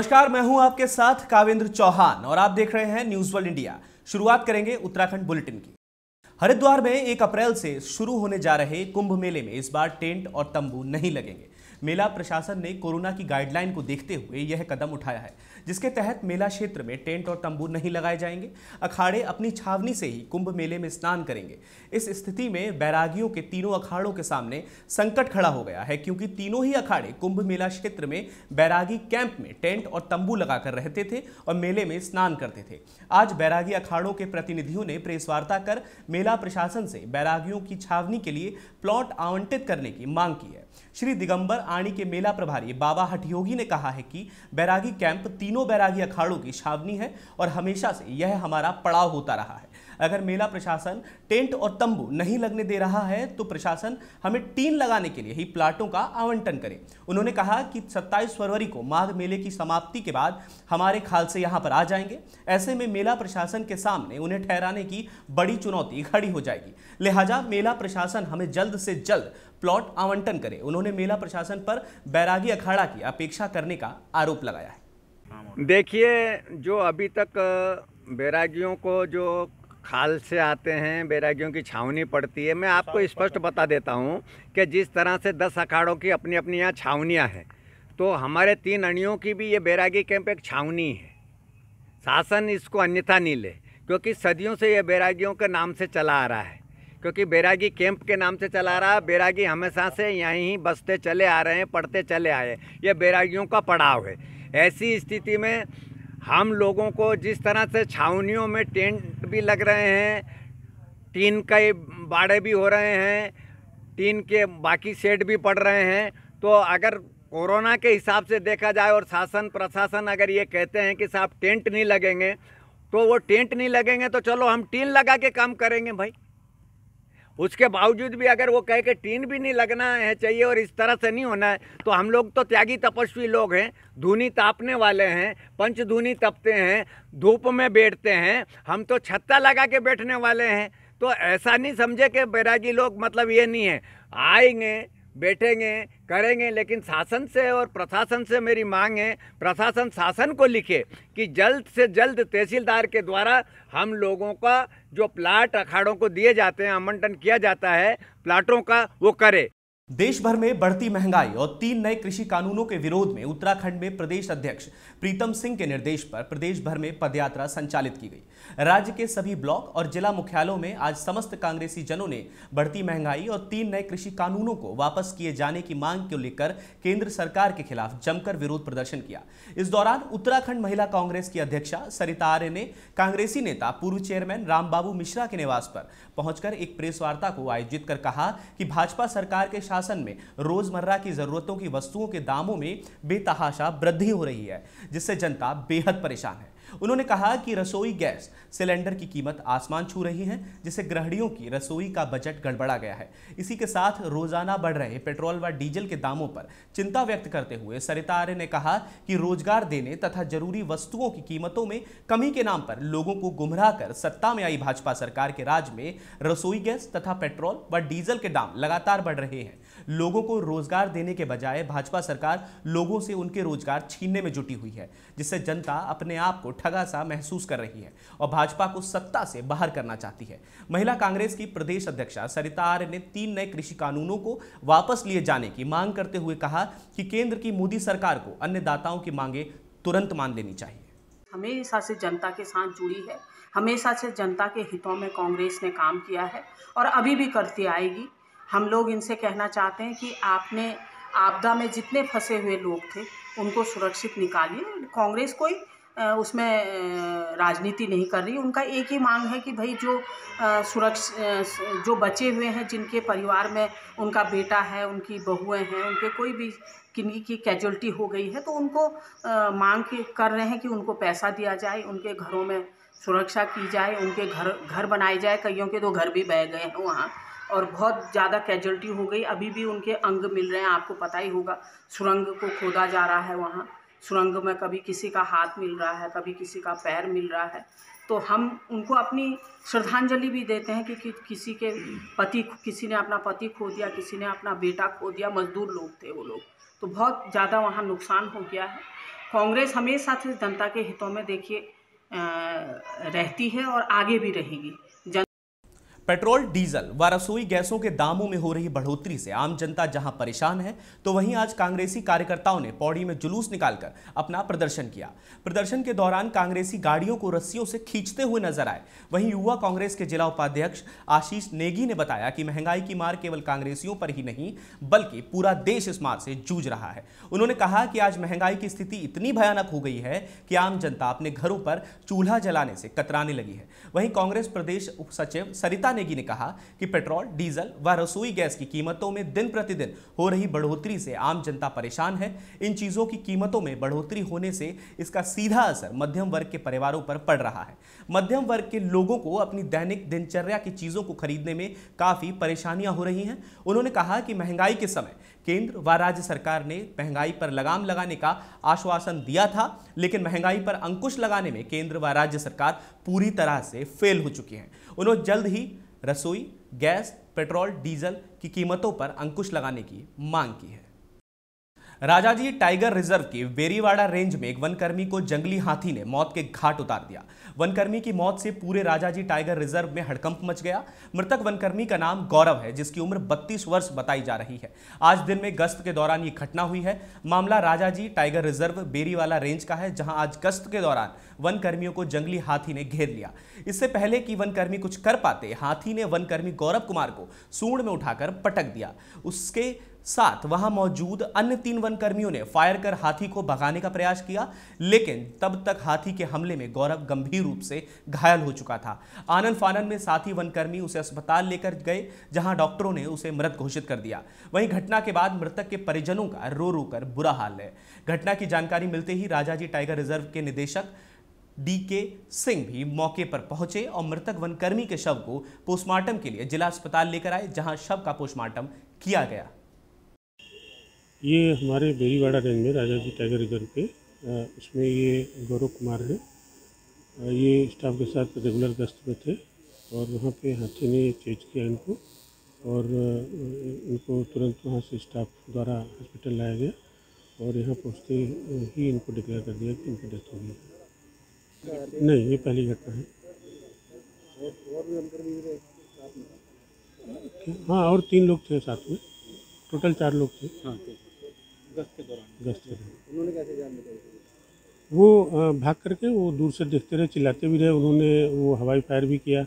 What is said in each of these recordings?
नमस्कार मैं हूं आपके साथ कावेंद्र चौहान और आप देख रहे हैं न्यूज वर्ल्ड इंडिया शुरुआत करेंगे उत्तराखंड बुलेटिन की हरिद्वार में एक अप्रैल से शुरू होने जा रहे कुंभ मेले में इस बार टेंट और तंबू नहीं लगेंगे मेला प्रशासन ने कोरोना की गाइडलाइन को देखते हुए यह कदम उठाया है जिसके तहत मेला क्षेत्र में टेंट और तंबू नहीं लगाए जाएंगे अखाड़े अपनी छावनी से ही कुंभ मेले में स्नान करेंगे इस स्थिति में बैरागियों के तीनों अखाड़ों के सामने संकट खड़ा हो गया है क्योंकि तीनों ही अखाड़े कुंभ मेला क्षेत्र में बैरागी कैंप में टेंट और तंबू लगाकर रहते थे और मेले में स्नान करते थे आज बैरागी अखाड़ों के प्रतिनिधियों ने प्रेस वार्ता कर मेला प्रशासन से बैरागियों की छावनी के लिए प्लॉट आवंटित करने की मांग की है श्री दिगंबर आणी के मेला प्रभारी बाबा हठयोगी ने कहा है कि बैरागी कैंप तीनों बैरागी अखाड़ों की छावनी है और हमेशा से यह हमारा पड़ाव होता रहा है अगर मेला प्रशासन टेंट और तंबू नहीं लगने दे रहा है तो प्रशासन हमें टीन लगाने के लिए ही प्लाटों का आवंटन करे उन्होंने कहा कि सत्ताईस फरवरी को माघ मेले की समाप्ति के बाद हमारे खालसे यहाँ पर आ जाएंगे ऐसे में मेला प्रशासन के सामने उन्हें ठहराने की बड़ी चुनौती खड़ी हो जाएगी लिहाजा मेला प्रशासन हमें जल्द से जल्द प्लॉट आवंटन करे उन्होंने मेला प्रशासन पर बैरागी अखाड़ा की अपेक्षा करने का आरोप लगाया है देखिए जो अभी तक बैरागियों को जो खाल से आते हैं बैरागियों की छावनी पड़ती है मैं आपको स्पष्ट बता देता हूँ कि जिस तरह से दस अखाड़ों की अपनी अपनी यहाँ छावनियाँ हैं तो हमारे तीन अणियों की भी ये बैरागी कैंप एक छावनी है शासन इसको अन्यथा नहीं ले क्योंकि सदियों से यह बैरागियों के नाम से चला आ रहा है क्योंकि बैरागी कैंप के नाम से चला आ रहा है बैरागी हमेशा से यहीं ही बसते चले आ रहे हैं पढ़ते चले आए ये बैरागियों का पड़ाव है ऐसी स्थिति में हम लोगों को जिस तरह से छावनियों में टेंट भी लग रहे हैं टीन का बाड़े भी हो रहे हैं टीन के बाकी सेट भी पड़ रहे हैं तो अगर कोरोना के हिसाब से देखा जाए और शासन प्रशासन अगर ये कहते हैं कि साहब टेंट नहीं लगेंगे तो वो टेंट नहीं लगेंगे तो चलो हम टीन लगा के काम करेंगे भाई उसके बावजूद भी अगर वो कहे कि टीन भी नहीं लगना है चाहिए और इस तरह से नहीं होना है तो हम लोग तो त्यागी तपस्वी लोग हैं धूनी तापने वाले हैं पंच धूनी तपते हैं धूप में बैठते हैं हम तो छत्ता लगा के बैठने वाले हैं तो ऐसा नहीं समझे कि बैरागी लोग मतलब ये नहीं है आएंगे बैठेंगे करेंगे लेकिन शासन से और प्रशासन से मेरी मांग है प्रशासन शासन को लिखे कि जल्द से जल्द तहसीलदार के द्वारा हम लोगों का जो प्लाट अखाड़ों को दिए जाते हैं आमंटन किया जाता है प्लाटों का वो करे देश भर में बढ़ती महंगाई और तीन नए कृषि कानूनों के विरोध में उत्तराखंड में प्रदेश अध्यक्ष प्रीतम सिंह के निर्देश पर प्रदेश भर में पदयात्रा संचालित की गई राज्य के सभी ब्लॉक और जिला मुख्यालयों में आज समस्त कांग्रेसी जनों ने बढ़ती महंगाई और तीन नए कृषि कानूनों को वापस किए जाने की मांग को लेकर केंद्र सरकार के खिलाफ जमकर विरोध प्रदर्शन किया इस दौरान उत्तराखंड महिला कांग्रेस की अध्यक्षा सरिता आर्य ने कांग्रेसी नेता पूर्व चेयरमैन रामबाबू मिश्रा के निवास पर पहुंचकर एक प्रेस वार्ता को आयोजित कर कहा कि भाजपा सरकार के शासन में रोजमर्रा की जरूरतों की वस्तुओं के दामों में बेतहाशा वृद्धि हो रही है जिससे जनता बेहद परेशान है उन्होंने कहा कि रसोई गैस सिलेंडर की कीमत आसमान छू रही है जिससे ग्रहणियों की रसोई का बजट गड़बड़ा गया है इसी के साथ रोजाना बढ़ रहे पेट्रोल व डीजल के दामों पर चिंता व्यक्त करते हुए सरिता आर्य ने कहा कि रोजगार देने तथा जरूरी वस्तुओं की कीमतों में कमी के नाम पर लोगों को गुमराह कर सत्ता में आई भाजपा सरकार के राज में रसोई गैस तथा पेट्रोल व डीजल के दाम लगातार बढ़ रहे हैं लोगों को रोजगार देने के बजाय भाजपा सरकार लोगों से उनके रोजगार छीनने में जुटी हुई है जिससे जनता अपने आप को ठगा सा महसूस कर रही है और भाजपा को सत्ता से बाहर करना चाहती है महिला कांग्रेस की प्रदेश अध्यक्षा सरिता आर्य ने तीन नए कृषि कानूनों को वापस लिए जाने की मांग करते हुए कहा कि केंद्र की मोदी सरकार को अन्य दाताओं की मांगे तुरंत मान लेनी चाहिए हमेशा से जनता के साथ जुड़ी है हमेशा से जनता के हितों में कांग्रेस ने काम किया है और अभी भी करती आएगी हम लोग इनसे कहना चाहते हैं कि आपने आपदा में जितने फंसे हुए लोग थे उनको सुरक्षित निकालिए कांग्रेस कोई उसमें राजनीति नहीं कर रही उनका एक ही मांग है कि भाई जो सुरक्ष जो बचे हुए हैं जिनके परिवार में उनका बेटा है उनकी बहुएं हैं उनके कोई भी किन्हीं की कैजुअलिटी हो गई है तो उनको मांग कर रहे हैं कि उनको पैसा दिया जाए उनके घरों में सुरक्षा की जाए उनके घर घर बनाए जाए कईयों के तो घर भी बह गए हैं वहाँ और बहुत ज़्यादा कैजुअल्टी हो गई अभी भी उनके अंग मिल रहे हैं आपको पता ही होगा सुरंग को खोदा जा रहा है वहाँ सुरंग में कभी किसी का हाथ मिल रहा है कभी किसी का पैर मिल रहा है तो हम उनको अपनी श्रद्धांजलि भी देते हैं कि, कि किसी के पति किसी ने अपना पति खो दिया किसी ने अपना बेटा खो दिया मजदूर लोग थे वो लोग तो बहुत ज़्यादा वहाँ नुकसान हो गया है कांग्रेस हमेशा से जनता के हितों में देखिए रहती है और आगे भी रहेगी पेट्रोल डीजल व रसोई गैसों के दामों में हो रही बढ़ोतरी से आम जनता जहां परेशान है तो वहीं आज कांग्रेसी कार्यकर्ताओं ने पौड़ी में जुलूस निकालकर अपना प्रदर्शन किया प्रदर्शन के दौरान कांग्रेसी गाड़ियों को रस्सियों से खींचते हुए नजर आए वहीं युवा कांग्रेस के जिला उपाध्यक्ष आशीष नेगी ने बताया कि महंगाई की मार केवल कांग्रेसियों पर ही नहीं बल्कि पूरा देश इस मार से जूझ रहा है उन्होंने कहा कि आज महंगाई की स्थिति इतनी भयानक हो गई है कि आम जनता अपने घरों पर चूल्हा जलाने से कतराने लगी है वहीं कांग्रेस प्रदेश उप सचिव सरिता नेगी ने कहा कि पेट्रोल डीजल व रसोई गैस की कीमतों में दिन प्रतिदिन हो रही बढ़ोतरी से आम जनता परेशान है इन चीज़ों की कीमतों में बढ़ोतरी होने से इसका सीधा असर मध्यम वर्ग के परिवारों पर पड़ रहा है मध्यम वर्ग के लोगों को अपनी दैनिक दिनचर्या की चीज़ों को खरीदने में काफ़ी परेशानियां हो रही हैं उन्होंने कहा कि महंगाई के समय केंद्र व राज्य सरकार ने महंगाई पर लगाम लगाने का आश्वासन दिया था लेकिन महंगाई पर अंकुश लगाने में केंद्र व राज्य सरकार पूरी तरह से फेल हो चुकी हैं उन्होंने जल्द ही रसोई गैस पेट्रोल डीजल की कीमतों पर अंकुश लगाने की मांग की है राजाजी टाइगर रिजर्व के बेरीवाड़ा रेंज में एक वनकर्मी को जंगली हाथी ने मौत के घाट उतार दिया वनकर्मी की मौत से पूरे राजाजी टाइगर रिजर्व में हड़कंप मच गया मृतक वनकर्मी का नाम गौरव है जिसकी उम्र 32 वर्ष बताई जा रही है आज दिन में गश्त के दौरान ये घटना हुई है मामला Rajaji tiger reserve Beriwala range का है जहां आज गश्त के दौरान वनकर्मियों को जंगली हाथी ने घेर लिया इससे पहले कि वनकर्मी कुछ कर पाते हाथी ने वनकर्मी गौरव कुमार को सूढ़ में उठाकर पटक दिया उसके साथ वहां मौजूद अन्य तीन वन कर्मियों ने फायर कर हाथी को भगाने का प्रयास किया लेकिन तब तक हाथी के हमले में गौरव गंभीर रूप से घायल हो चुका था आनंद फानंद में साथी वनकर्मी उसे अस्पताल लेकर गए जहां डॉक्टरों ने उसे मृत घोषित कर दिया वहीं घटना के बाद मृतक के परिजनों का रो रो कर बुरा हाल है घटना की जानकारी मिलते ही राजाजी टाइगर रिजर्व के निदेशक डी के सिंह भी मौके पर पहुंचे और मृतक वनकर्मी के शव को पोस्टमार्टम के लिए जिला अस्पताल लेकर आए जहां शव का पोस्टमार्टम किया गया ये हमारे बेरीवाड़ा रेंज में राजा जी टाइगर रिजर्व के उसमें ये गौरव कुमार है ये स्टाफ के साथ रेगुलर गश्त में थे और वहाँ पे हाथी ने चेज किया इनको और इनको तुरंत वहाँ से स्टाफ द्वारा हॉस्पिटल लाया गया और यहाँ पहुँचते ही इनको डिक्लेयर कर दिया कि इनकी डेथ हो गई नहीं ये पहली घटना है हाँ और तीन लोग थे साथ में टोटल चार लोग थे हाँ, हाँ। गश्त के दौरान उन्होंने कैसे जान वो भाग करके वो दूर से देखते रहे चिल्लाते भी रहे उन्होंने वो हवाई फायर भी किया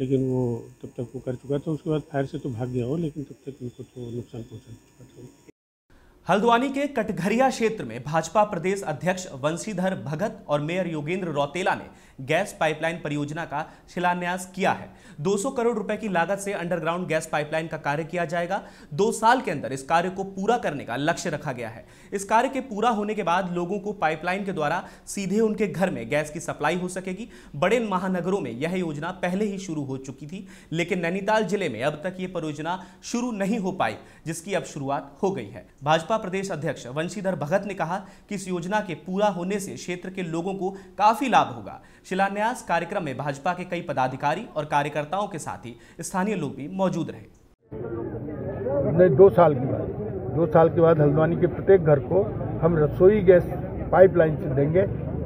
लेकिन वो तब तक वो कर चुका था उसके बाद फायर से तो भाग गया हो लेकिन तब तक उनको तो नुकसान पहुँचा चुका था हल्द्वानी के कटघरिया क्षेत्र में भाजपा प्रदेश अध्यक्ष वंशीधर भगत और मेयर योगेंद्र रौतेला ने गैस पाइपलाइन परियोजना का शिलान्यास किया है 200 करोड़ रुपए की लागत से अंडरग्राउंड गैस पाइपलाइन का कार्य किया जाएगा दो साल के अंदर इस कार्य को पूरा करने का लक्ष्य रखा गया है इस कार्य के पूरा होने के बाद लोगों को पाइपलाइन के द्वारा सीधे उनके घर में गैस की सप्लाई हो सकेगी बड़े महानगरों में यह योजना पहले ही शुरू हो चुकी थी लेकिन नैनीताल जिले में अब तक यह परियोजना शुरू नहीं हो पाई जिसकी अब शुरुआत हो गई है भाजपा प्रदेश अध्यक्ष वंशीधर भगत ने कहा कि इस योजना के पूरा होने से क्षेत्र के लोगों को काफी लाभ होगा शिलान्यास कार्यक्रम में भाजपा के कई पदाधिकारी और कार्यकर्ताओं के साथ ही स्थानीय लोग भी मौजूद रहे दो साल के बाद दो साल के बाद हल्द्वानी के प्रत्येक घर को हम रसोई गैस पाइपलाइन से देंगे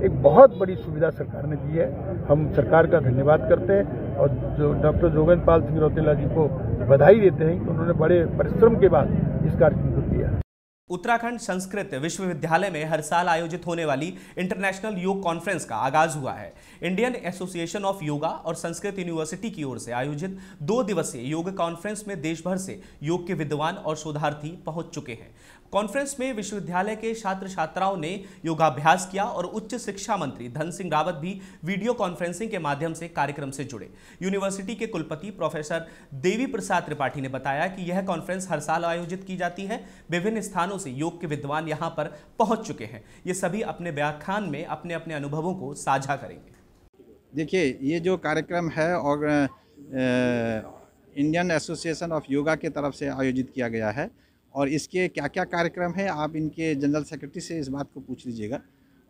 एक बहुत बड़ी सुविधा सरकार ने दी है हम सरकार का धन्यवाद करते हैं और जो डॉक्टर जोगेंद्र पाल सिंह रौतेला जी को बधाई देते हैं कि उन्होंने बड़े परिश्रम के बाद इस कार्यक्रम को किया उत्तराखंड संस्कृत विश्वविद्यालय में हर साल आयोजित होने वाली इंटरनेशनल योग कॉन्फ्रेंस का आगाज हुआ है इंडियन एसोसिएशन ऑफ योगा और संस्कृत यूनिवर्सिटी की ओर से आयोजित दो दिवसीय योग कॉन्फ्रेंस में देश भर से योग के विद्वान और शोधार्थी पहुंच चुके हैं कॉन्फ्रेंस में विश्वविद्यालय के छात्र छात्राओं ने योगाभ्यास किया और उच्च शिक्षा मंत्री धन सिंह रावत भी वीडियो कॉन्फ्रेंसिंग के माध्यम से कार्यक्रम से जुड़े यूनिवर्सिटी के कुलपति प्रोफेसर देवी प्रसाद त्रिपाठी ने बताया कि यह कॉन्फ्रेंस हर साल आयोजित की जाती है विभिन्न स्थानों सालों से योग के विद्वान यहाँ पर पहुँच चुके हैं ये सभी अपने व्याख्यान में अपने अपने अनुभवों को साझा करेंगे देखिए ये जो कार्यक्रम है और इंडियन एसोसिएशन ऑफ योगा की तरफ से आयोजित किया गया है और इसके क्या क्या कार्यक्रम है आप इनके जनरल सेक्रेटरी से इस बात को पूछ लीजिएगा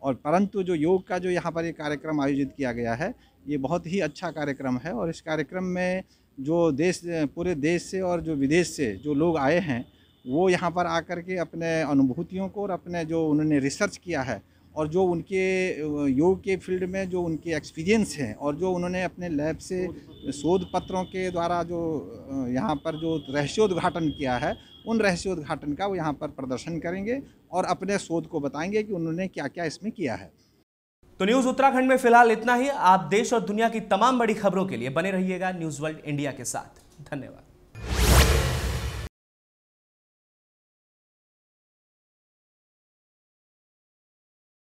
और परंतु जो योग का जो यहाँ पर ये कार्यक्रम आयोजित किया गया है ये बहुत ही अच्छा कार्यक्रम है और इस कार्यक्रम में जो देश पूरे देश से और जो विदेश से जो लोग आए हैं वो यहाँ पर आकर के अपने अनुभूतियों को और अपने जो उन्होंने रिसर्च किया है और जो उनके योग के फील्ड में जो उनके एक्सपीरियंस हैं और जो उन्होंने अपने लैब से शोध पत्रों के द्वारा जो यहाँ पर जो रहस्योद्घाटन किया है उन रहस्योद्घाटन का वो यहाँ पर प्रदर्शन करेंगे और अपने शोध को बताएंगे कि उन्होंने क्या क्या इसमें किया है तो न्यूज़ उत्तराखंड में फिलहाल इतना ही आप देश और दुनिया की तमाम बड़ी खबरों के लिए बने रहिएगा न्यूज़ वर्ल्ड इंडिया के साथ धन्यवाद